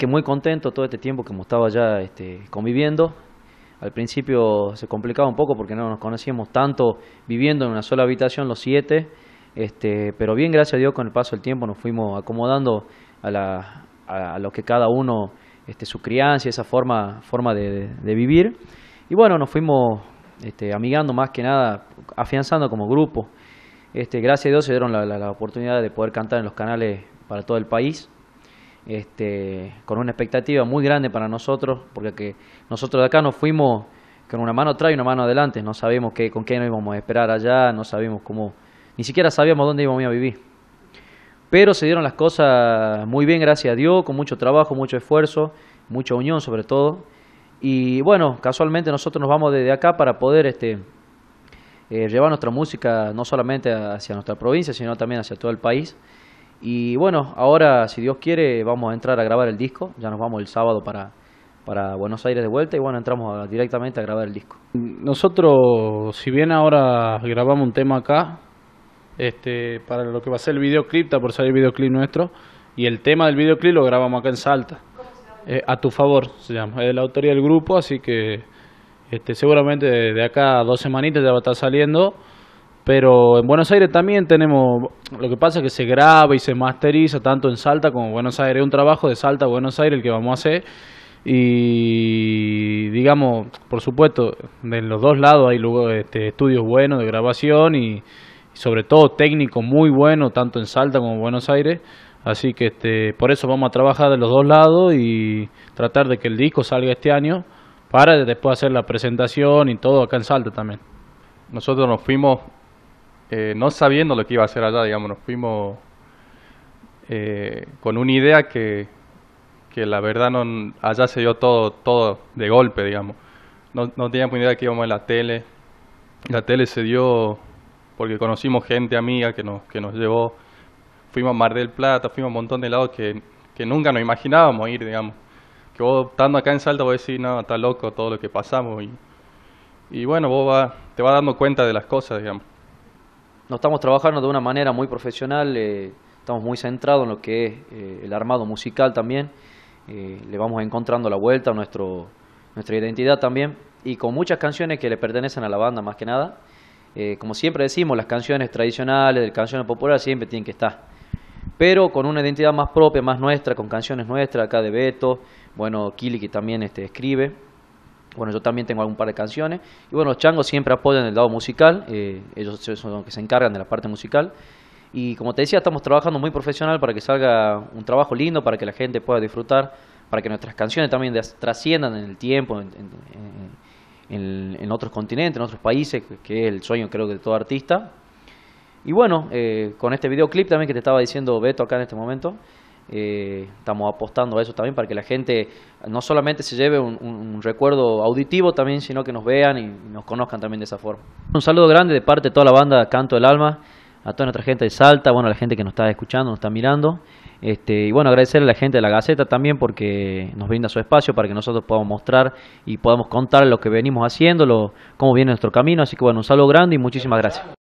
que muy contento todo este tiempo que hemos estado ya este, conviviendo. Al principio se complicaba un poco porque no nos conocíamos tanto viviendo en una sola habitación los siete, este, pero bien, gracias a Dios, con el paso del tiempo nos fuimos acomodando a, la, lo que cada uno, este, su crianza, esa forma, forma de, vivir. Y bueno, nos fuimos este, amigando más que nada, afianzando como grupo. Este, gracias a Dios se dieron la, la oportunidad de poder cantar en los canales para todo el país este, con una expectativa muy grande para nosotros, porque nosotros de acá nos fuimos con una mano atrás y una mano adelante, no sabíamos qué, con qué nos íbamos a esperar allá, no sabíamos cómo, ni siquiera sabíamos dónde íbamos a vivir. Pero se dieron las cosas muy bien, gracias a Dios, con mucho trabajo, mucho esfuerzo, mucha unión sobre todo. Y bueno, casualmente nosotros nos vamos desde acá para poder este, eh, llevar nuestra música no solamente hacia nuestra provincia, sino también hacia todo el país. Y bueno, ahora si Dios quiere vamos a entrar a grabar el disco, ya nos vamos el sábado para, para Buenos Aires de vuelta y bueno, entramos directamente a grabar el disco. Nosotros, si bien ahora grabamos un tema acá, este, para lo que va a ser el videoclip, está por salir el videoclip nuestro, y el tema del videoclip lo grabamos acá en Salta. Eh, a tu favor se llama, es la autoría del grupo, así que este, seguramente de, acá a dos semanitas ya va a estar saliendo. Pero en Buenos Aires también tenemos, lo que pasa es que se graba y se masteriza tanto en Salta como en Buenos Aires. Es un trabajo de Salta Buenos Aires el que vamos a hacer. Y digamos, por supuesto, en los dos lados hay este, estudios buenos de grabación y, sobre todo técnico muy bueno, tanto en Salta como en Buenos Aires. Así que este, por eso vamos a trabajar de los dos lados y tratar de que el disco salga este año para después hacer la presentación y todo acá en Salta también. Nosotros nos fuimos eh, no sabiendo lo que iba a hacer allá, digamos, nos fuimos eh, con una idea que, la verdad no, allá se dio todo, todo de golpe, digamos. No, teníamos ni idea que íbamos a la tele. La tele se dio porque conocimos gente amiga que nos, que nos llevó. Fuimos a Mar del Plata, fuimos a un montón de lados que, nunca nos imaginábamos ir, digamos. Que vos, estando acá en Salta, vos decís, no, está loco todo lo que pasamos. Y, y bueno, vos va, te vas dando cuenta de las cosas, digamos nos estamos trabajando de una manera muy profesional, eh, estamos muy centrados en lo que es eh, el armado musical también. Eh, le vamos encontrando la vuelta a nuestra identidad también y con muchas canciones que le pertenecen a la banda más que nada. como siempre decimos, las canciones tradicionales, del canciones populares siempre tienen que estar pero con una identidad más propia, más nuestra, con canciones nuestras, acá de Beto, bueno, Kili que también este, escribe, bueno, yo también tengo algún par de canciones. Y bueno, los changos siempre apoyan el lado musical, eh, ellos son los que se encargan de la parte musical. Y como te decía, estamos trabajando muy profesional para que salga un trabajo lindo, para que la gente pueda disfrutar, para que nuestras canciones también trasciendan en el tiempo, en, otros continentes, en otros países, que es el sueño creo que de todo artista. Y bueno, eh, con este videoclip también que te estaba diciendo Beto acá en este momento, eh, estamos apostando a eso también para que la gente no solamente se lleve un, recuerdo auditivo también, sino que nos vean y, nos conozcan también de esa forma. Un saludo grande de parte de toda la banda Canto del Alma, a toda nuestra gente de Salta, bueno, a la gente que nos está escuchando, nos está mirando. Este, y bueno, agradecerle a la gente de la Gaceta también porque nos brinda su espacio para que nosotros podamos mostrar y podamos contar lo que venimos haciendo, lo, cómo viene nuestro camino. Así que bueno, un saludo grande y muchísimas gracias.